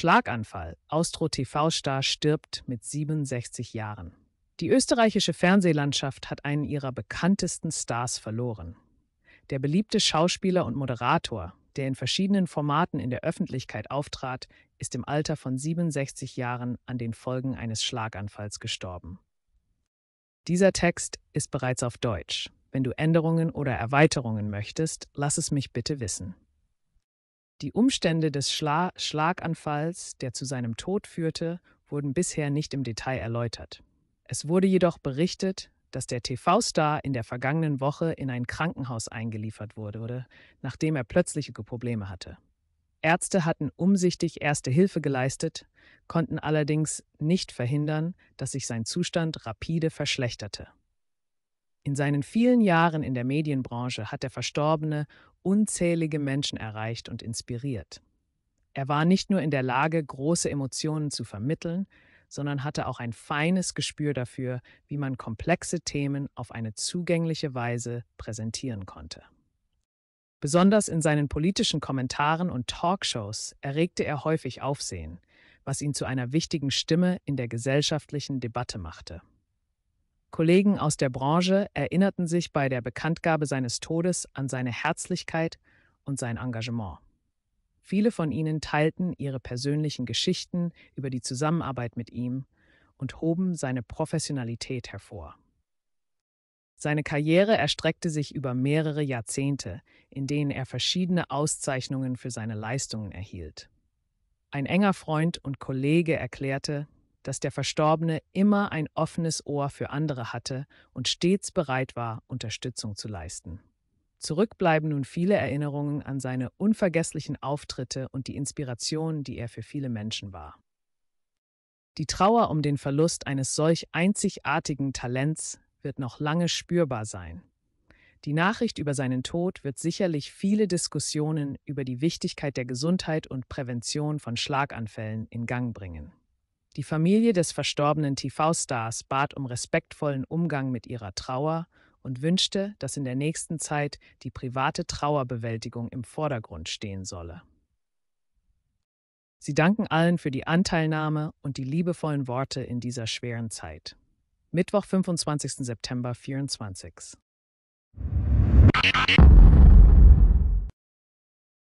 Schlaganfall. Austro-TV-Star stirbt mit 67 Jahren. Die österreichische Fernsehlandschaft hat einen ihrer bekanntesten Stars verloren. Der beliebte Schauspieler und Moderator, der in verschiedenen Formaten in der Öffentlichkeit auftrat, ist im Alter von 67 Jahren an den Folgen eines Schlaganfalls gestorben. Dieser Text ist bereits auf Deutsch. Wenn du Änderungen oder Erweiterungen möchtest, lass es mich bitte wissen. Die Umstände des Schla Schlaganfalls, der zu seinem Tod führte, wurden bisher nicht im Detail erläutert. Es wurde jedoch berichtet, dass der TV-Star in der vergangenen Woche in ein Krankenhaus eingeliefert wurde, nachdem er plötzliche Probleme hatte. Ärzte hatten umsichtig erste Hilfe geleistet, konnten allerdings nicht verhindern, dass sich sein Zustand rapide verschlechterte. In seinen vielen Jahren in der Medienbranche hat der Verstorbene unzählige Menschen erreicht und inspiriert. Er war nicht nur in der Lage, große Emotionen zu vermitteln, sondern hatte auch ein feines Gespür dafür, wie man komplexe Themen auf eine zugängliche Weise präsentieren konnte. Besonders in seinen politischen Kommentaren und Talkshows erregte er häufig Aufsehen, was ihn zu einer wichtigen Stimme in der gesellschaftlichen Debatte machte. Kollegen aus der Branche erinnerten sich bei der Bekanntgabe seines Todes an seine Herzlichkeit und sein Engagement. Viele von ihnen teilten ihre persönlichen Geschichten über die Zusammenarbeit mit ihm und hoben seine Professionalität hervor. Seine Karriere erstreckte sich über mehrere Jahrzehnte, in denen er verschiedene Auszeichnungen für seine Leistungen erhielt. Ein enger Freund und Kollege erklärte, dass der Verstorbene immer ein offenes Ohr für andere hatte und stets bereit war, Unterstützung zu leisten. Zurückbleiben nun viele Erinnerungen an seine unvergesslichen Auftritte und die Inspiration, die er für viele Menschen war. Die Trauer um den Verlust eines solch einzigartigen Talents wird noch lange spürbar sein. Die Nachricht über seinen Tod wird sicherlich viele Diskussionen über die Wichtigkeit der Gesundheit und Prävention von Schlaganfällen in Gang bringen. Die Familie des verstorbenen TV-Stars bat um respektvollen Umgang mit ihrer Trauer und wünschte, dass in der nächsten Zeit die private Trauerbewältigung im Vordergrund stehen solle. Sie danken allen für die Anteilnahme und die liebevollen Worte in dieser schweren Zeit. Mittwoch, 25. September 24.